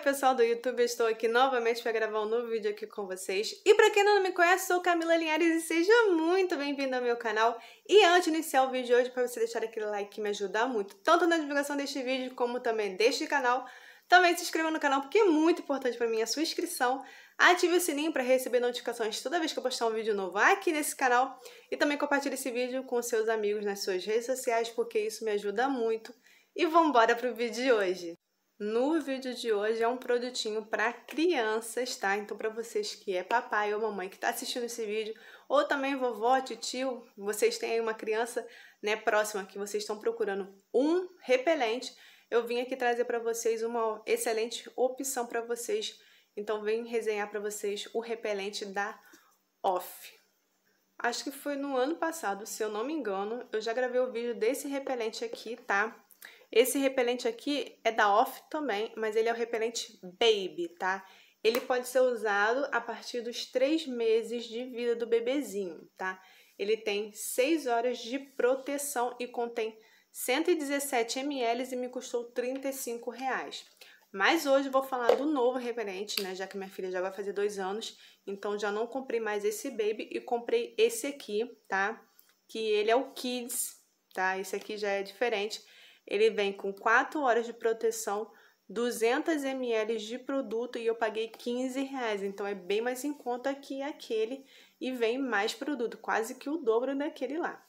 pessoal do YouTube, estou aqui novamente para gravar um novo vídeo aqui com vocês. E para quem não me conhece, sou Camila Linhares e seja muito bem-vindo ao meu canal. E antes de iniciar o vídeo de hoje, para você deixar aquele like que me ajuda muito, tanto na divulgação deste vídeo como também deste canal, também se inscreva no canal porque é muito importante para mim a sua inscrição. Ative o sininho para receber notificações toda vez que eu postar um vídeo novo aqui nesse canal. E também compartilhe esse vídeo com seus amigos nas suas redes sociais porque isso me ajuda muito. E vamos embora para o vídeo de hoje. No vídeo de hoje é um produtinho para crianças, tá? Então para vocês que é papai ou mamãe que está assistindo esse vídeo, ou também vovó, tio, vocês têm aí uma criança, né, próxima que vocês estão procurando um repelente, eu vim aqui trazer para vocês uma excelente opção para vocês. Então vem resenhar para vocês o repelente da Off. Acho que foi no ano passado, se eu não me engano, eu já gravei o vídeo desse repelente aqui, tá? Esse repelente aqui é da Off também, mas ele é o repelente Baby, tá? Ele pode ser usado a partir dos três meses de vida do bebezinho, tá? Ele tem 6 horas de proteção e contém 117 ml e me custou R$ 35. Reais. Mas hoje vou falar do novo repelente, né? Já que minha filha já vai fazer dois anos, então já não comprei mais esse Baby e comprei esse aqui, tá? Que ele é o Kids, tá? Esse aqui já é diferente. Ele vem com 4 horas de proteção, 200 ml de produto e eu paguei 15 reais, então é bem mais em conta que aquele e vem mais produto, quase que o dobro daquele lá.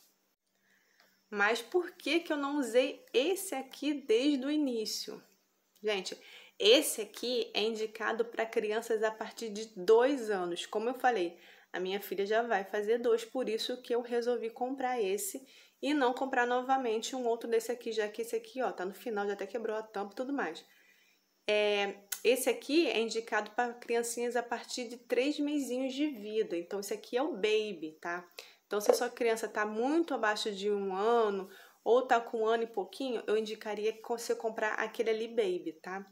Mas por que, que eu não usei esse aqui desde o início? Gente, esse aqui é indicado para crianças a partir de 2 anos. Como eu falei, a minha filha já vai fazer dois, por isso que eu resolvi comprar esse e não comprar novamente um outro desse aqui, já que esse aqui, ó, tá no final, já até quebrou a tampa e tudo mais. É, esse aqui é indicado para criancinhas a partir de três mesinhos de vida, então esse aqui é o baby, tá? Então, se a sua criança tá muito abaixo de um ano ou tá com um ano e pouquinho, eu indicaria que você comprar aquele ali baby, tá?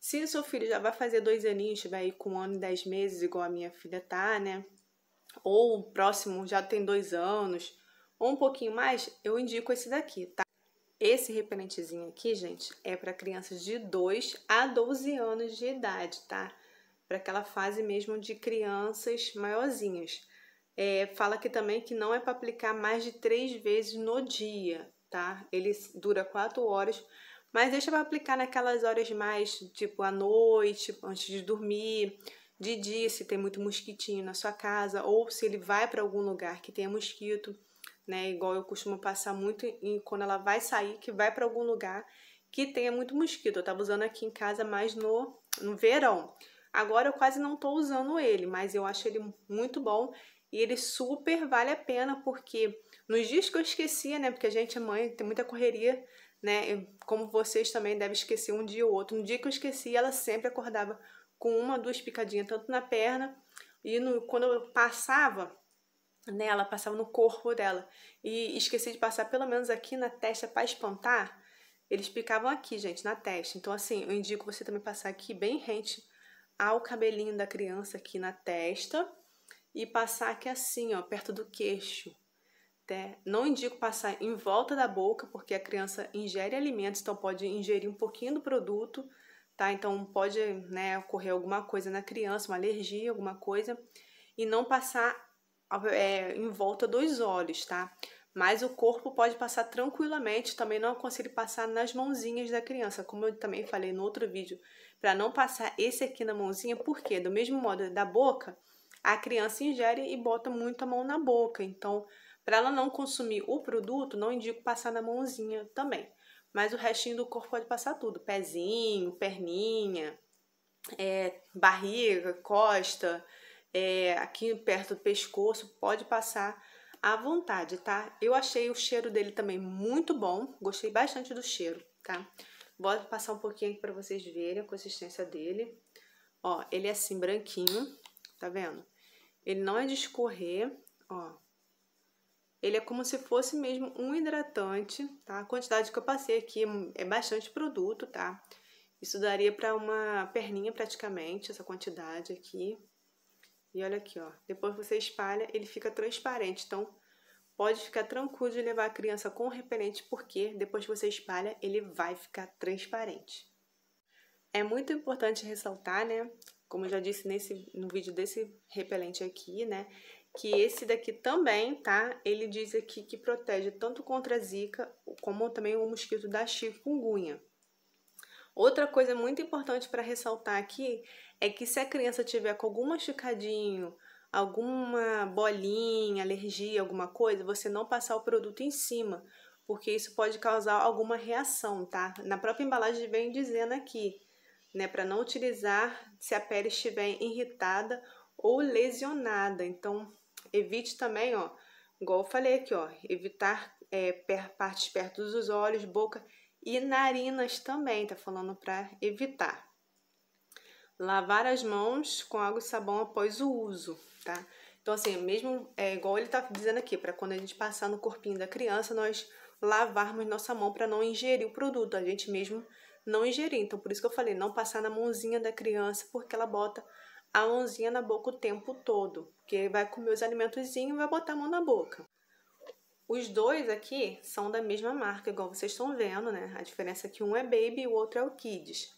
Se o seu filho já vai fazer dois aninhos, vai ir com um ano e dez meses, igual a minha filha tá, né? Ou o próximo já tem dois anos, ou um pouquinho mais, eu indico esse daqui, tá? Esse repentezinho aqui, gente, é para crianças de 2 a 12 anos de idade, tá? Para aquela fase mesmo de crianças maiorzinhas. É, fala aqui também que não é para aplicar mais de três vezes no dia, tá? Ele dura quatro horas, mas deixa para aplicar naquelas horas mais, tipo, à noite, antes de dormir, de dia, se tem muito mosquitinho na sua casa, ou se ele vai para algum lugar que tenha mosquito né? Igual eu costumo passar muito em, quando ela vai sair, que vai para algum lugar que tenha muito mosquito. Eu tava usando aqui em casa mais no, no verão. Agora eu quase não tô usando ele, mas eu acho ele muito bom e ele super vale a pena porque nos dias que eu esquecia, né? Porque a gente é mãe, tem muita correria, né? Como vocês também devem esquecer um dia ou outro. No dia que eu esqueci, ela sempre acordava com uma, duas picadinhas, tanto na perna. E no, quando eu passava, nela, né, passava no corpo dela. E esqueci de passar pelo menos aqui na testa para espantar. Eles picavam aqui, gente, na testa. Então, assim, eu indico você também passar aqui bem rente ao cabelinho da criança aqui na testa. E passar aqui assim, ó, perto do queixo. Né? Não indico passar em volta da boca, porque a criança ingere alimentos, então pode ingerir um pouquinho do produto, tá? Então pode né, ocorrer alguma coisa na criança, uma alergia, alguma coisa. E não passar é, em volta dos olhos, tá? Mas o corpo pode passar tranquilamente, também não aconselho passar nas mãozinhas da criança, como eu também falei no outro vídeo, para não passar esse aqui na mãozinha, porque do mesmo modo da boca, a criança ingere e bota muito a mão na boca, então para ela não consumir o produto, não indico passar na mãozinha também. Mas o restinho do corpo pode passar tudo: pezinho, perninha, é, barriga, costa, é, aqui perto do pescoço, pode passar à vontade, tá? Eu achei o cheiro dele também muito bom, gostei bastante do cheiro, tá? Vou passar um pouquinho aqui pra vocês verem a consistência dele. Ó, ele é assim, branquinho, tá vendo? Ele não é de escorrer, ó. Ele é como se fosse mesmo um hidratante, tá? A quantidade que eu passei aqui é bastante produto, tá? Isso daria pra uma perninha praticamente, essa quantidade aqui. E olha aqui, ó. Depois você espalha, ele fica transparente. Então, pode ficar tranquilo de levar a criança com o repelente, porque depois que você espalha, ele vai ficar transparente. É muito importante ressaltar, né? Como eu já disse nesse, no vídeo desse repelente aqui, né? Que esse daqui também, tá? Ele diz aqui que protege tanto contra a zika, como também o mosquito da chikungunya. Outra coisa muito importante para ressaltar aqui é que se a criança tiver com algum machucadinho, alguma bolinha, alergia, alguma coisa, você não passar o produto em cima, porque isso pode causar alguma reação, tá? Na própria embalagem vem dizendo aqui, né, para não utilizar se a pele estiver irritada ou lesionada. Então, evite também, ó, igual eu falei aqui, ó, evitar é, partes perto dos olhos, boca e narinas também, tá falando para evitar. Lavar as mãos com água e sabão após o uso, tá? Então, assim, mesmo é igual ele tá dizendo aqui, para quando a gente passar no corpinho da criança, nós lavarmos nossa mão para não ingerir o produto, a gente mesmo não ingerir. Então, por isso que eu falei, não passar na mãozinha da criança, porque ela bota a mãozinha na boca o tempo todo, porque vai comer os alimentos e vai botar a mão na boca. Os dois aqui são da mesma marca, igual vocês estão vendo, né? A diferença é que um é Baby e o outro é o Kids.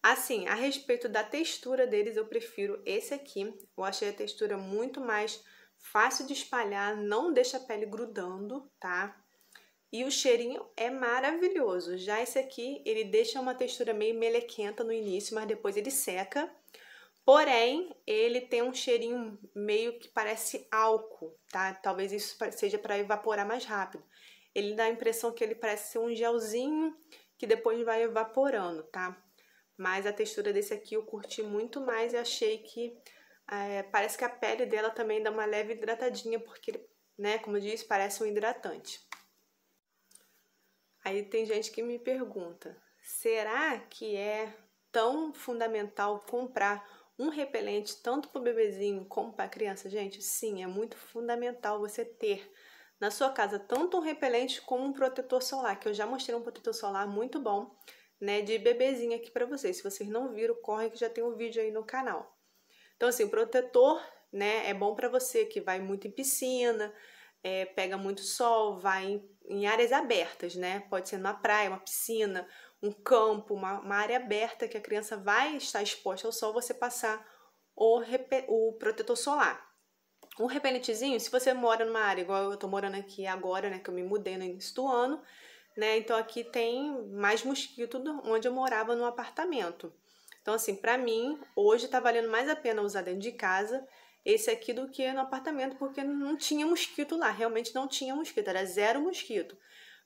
Assim, a respeito da textura deles, eu prefiro esse aqui. Eu achei a textura muito mais fácil de espalhar, não deixa a pele grudando, tá? E o cheirinho é maravilhoso. Já esse aqui, ele deixa uma textura meio melequenta no início, mas depois ele seca. Porém, ele tem um cheirinho meio que parece álcool, tá? Talvez isso seja para evaporar mais rápido. Ele dá a impressão que ele parece ser um gelzinho que depois vai evaporando, tá? Mas a textura desse aqui eu curti muito mais e achei que é, parece que a pele dela também dá uma leve hidratadinha, porque, né, como eu disse, parece um hidratante. Aí tem gente que me pergunta, será que é tão fundamental comprar um repelente tanto para o bebezinho como para a criança, gente, sim, é muito fundamental você ter na sua casa tanto um repelente como um protetor solar, que eu já mostrei um protetor solar muito bom, né, de bebezinho aqui para vocês. Se vocês não viram, corre que já tem um vídeo aí no canal. Então assim, protetor, né, é bom para você que vai muito em piscina, é, pega muito sol, vai em, em áreas abertas, né? Pode ser na praia, uma piscina, um campo, uma, uma área aberta que a criança vai estar exposta ao é sol, você passar o, o protetor solar. Um repelentezinho, se você mora numa área igual eu estou morando aqui agora, né, que eu me mudei no início do ano, né? Então aqui tem mais mosquito do onde eu morava no apartamento. Então assim, para mim, hoje tá valendo mais a pena usar dentro de casa esse aqui do que no apartamento, porque não tinha mosquito lá, realmente não tinha mosquito, era zero mosquito.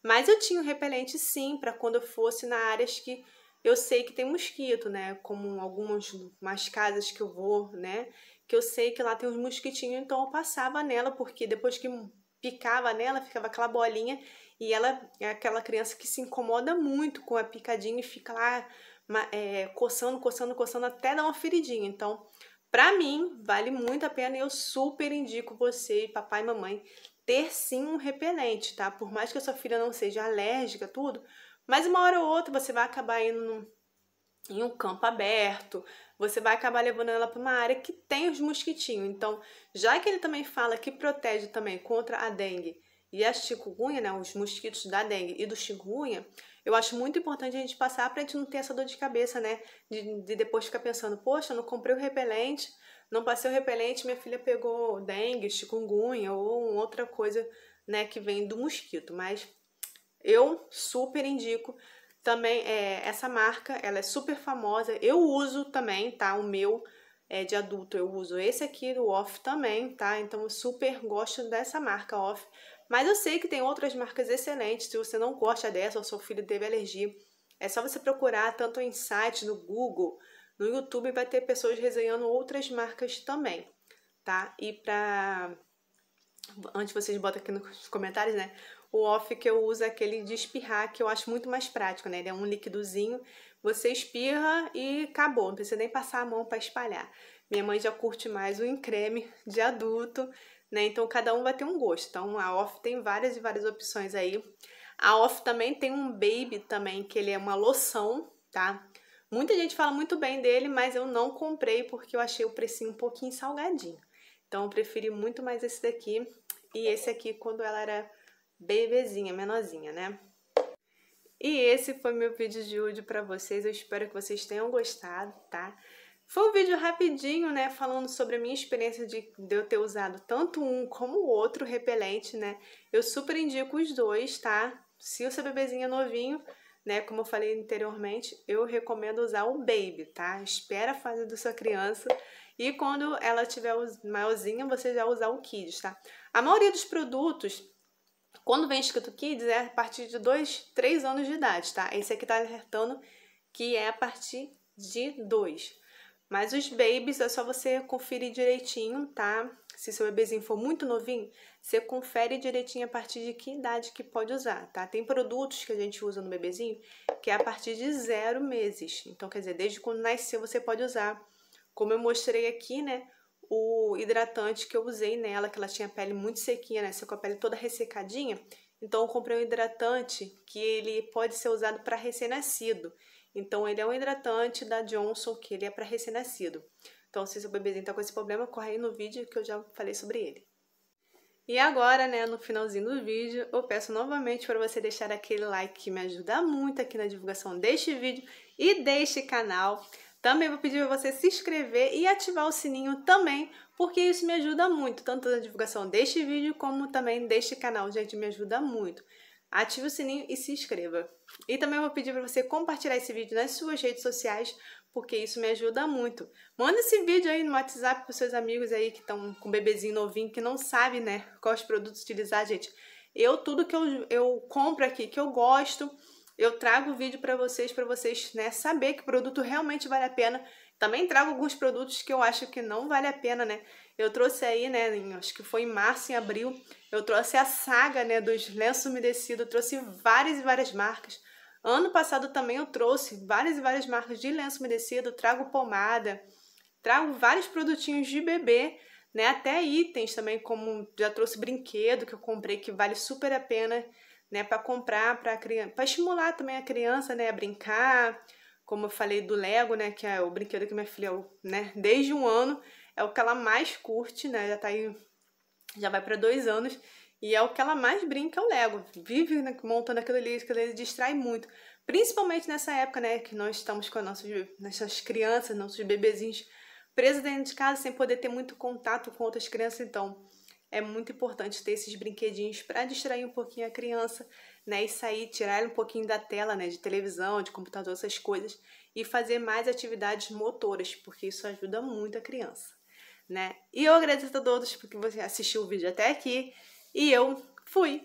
Mas eu tinha um repelente sim para quando eu fosse na áreas que eu sei que tem mosquito, né? Como algumas mais casas que eu vou, né? Que eu sei que lá tem uns mosquitinhos, então eu passava nela, porque depois que picava nela, ficava aquela bolinha, e ela é aquela criança que se incomoda muito com a picadinha e fica lá é, coçando, coçando, coçando até dar uma feridinha. Então, pra mim, vale muito a pena e eu super indico você, papai e mamãe, ter sim um repelente, tá? Por mais que a sua filha não seja alérgica, tudo, mas uma hora ou outra você vai acabar indo num, em um campo aberto, você vai acabar levando ela para uma área que tem os mosquitinhos. Então, já que ele também fala que protege também contra a dengue e a chikungunya, né, os mosquitos da dengue e do chikungunya, eu acho muito importante a gente passar para a gente não ter essa dor de cabeça, né? De, de depois ficar pensando, poxa, eu não comprei o repelente, não passei o repelente, minha filha pegou dengue, chikungunya ou outra coisa, né, que vem do mosquito. Mas eu super indico também é, essa marca, ela é super famosa. Eu uso também, tá? O meu é, de adulto, eu uso esse aqui do Off também, tá? Então eu super gosto dessa marca Off. Mas eu sei que tem outras marcas excelentes. Se você não gosta dessa ou seu filho teve alergia, é só você procurar tanto em site no Google no YouTube vai ter pessoas resenhando outras marcas também, tá? E pra. Antes vocês botam aqui nos comentários, né? O off que eu uso é aquele de espirrar, que eu acho muito mais prático, né? Ele é um líquidozinho, você espirra e acabou, não precisa nem passar a mão para espalhar. Minha mãe já curte mais o em creme de adulto, né? Então cada um vai ter um gosto. Então a off tem várias e várias opções aí. A off também tem um baby também, que ele é uma loção, tá? Muita gente fala muito bem dele, mas eu não comprei porque eu achei o precinho um pouquinho salgadinho. Então eu preferi muito mais esse daqui e esse aqui quando ela era bebezinha, menorzinha, né? E esse foi meu vídeo de hoje para vocês. Eu espero que vocês tenham gostado, tá? Foi um vídeo rapidinho, né, falando sobre a minha experiência de, de, eu ter usado tanto um como o outro repelente, né? Eu super indico os dois, tá? Se o seu bebezinho é novinho, né? Como eu falei anteriormente, eu recomendo usar o baby, tá? Espera a fase da sua criança e quando ela tiver maiorzinha, você já usar o kids, tá? A maioria dos produtos quando vem escrito kids é a partir de 2, 3 anos de idade, tá? Esse aqui tá alertando que é a partir de 2. Mas os babies é só você conferir direitinho, tá? Se seu bebezinho for muito novinho, você confere direitinho a partir de que idade que pode usar, tá? Tem produtos que a gente usa no bebezinho que é a partir de zero meses. Então, quer dizer, desde quando nasceu você pode usar. Como eu mostrei aqui, né? O hidratante que eu usei nela, que ela tinha pele muito sequinha, né? Ficou a pele toda ressecadinha. Então, eu comprei um hidratante que ele pode ser usado para recém-nascido. Então, ele é um hidratante da Johnson, que ele é para recém-nascido. Então, se seu bebezinho tá com esse problema, corre aí no vídeo que eu já falei sobre ele. E agora, né, no finalzinho do vídeo, eu peço novamente para você deixar aquele like que me ajuda muito aqui na divulgação deste vídeo e deste canal. Também vou pedir para você se inscrever e ativar o sininho também, porque isso me ajuda muito, tanto na divulgação deste vídeo como também deste canal, gente, me ajuda muito. Ative o sininho e se inscreva. E também vou pedir para você compartilhar esse vídeo nas suas redes sociais, porque isso me ajuda muito. Manda esse vídeo aí no WhatsApp para seus amigos aí que estão com um bebezinho novinho, que não sabe, né, quais produtos utilizar, gente. Eu, tudo que eu, eu compro aqui, que eu gosto, eu trago o vídeo para vocês, para vocês né, saber que produto realmente vale a pena. Também trago alguns produtos que eu acho que não vale a pena, né? Eu trouxe aí, né, em, acho que foi em março, em abril, eu trouxe a saga, né, dos lenços umedecidos, eu trouxe várias e várias marcas. Ano passado também eu trouxe várias e várias marcas de lenço umedecido, trago pomada, trago vários produtinhos de bebê, né? Até itens também, como já trouxe brinquedo que eu comprei que vale super a pena, né, para comprar para criança, para estimular também a criança, né, a brincar. Como eu falei do Lego, né, que é o brinquedo que minha filha, né, desde um ano é o que ela mais curte, né? Já tá aí já vai para dois anos e é o que ela mais brinca, é o Lego. Vive montando aquilo ali, que ele distrai muito. Principalmente nessa época, né, que nós estamos com nossos, nossas crianças, nossos bebezinhos presos dentro de casa, sem poder ter muito contato com outras crianças. Então, é muito importante ter esses brinquedinhos para distrair um pouquinho a criança, né, e sair, tirar ela um pouquinho da tela, né, de televisão, de computador, essas coisas, e fazer mais atividades motoras, porque isso ajuda muito a criança, né. E eu agradeço a todos porque você assistiu o vídeo até aqui. E eu fui.